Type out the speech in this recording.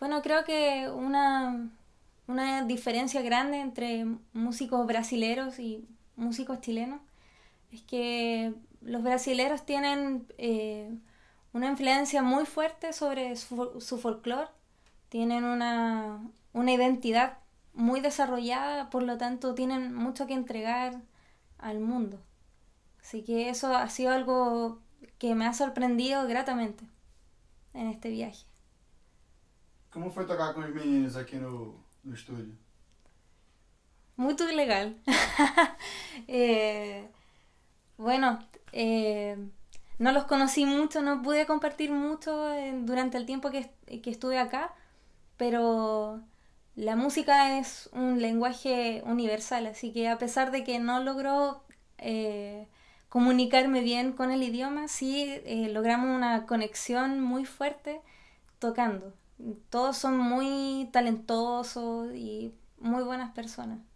Bueno, creo que una, diferencia grande entre músicos brasileros y músicos chilenos es que los brasileros tienen eh, una influencia muy fuerte sobre su, su folclore, tienen una, una identidad muy desarrollada, por lo tanto tienen mucho que entregar al mundo. Así que eso ha sido algo que me ha sorprendido gratamente en este viaje. ¿Cómo fue tocar con los meninos aquí en el estudio? Muy legal. bueno, no los conocí mucho, no pude compartir mucho durante el tiempo que, estuve acá, pero la música es un lenguaje universal, así que a pesar de que no logró comunicarme bien con el idioma, sí logramos una conexión muy fuerte tocando. Todos son muy talentosos y muy buenas personas.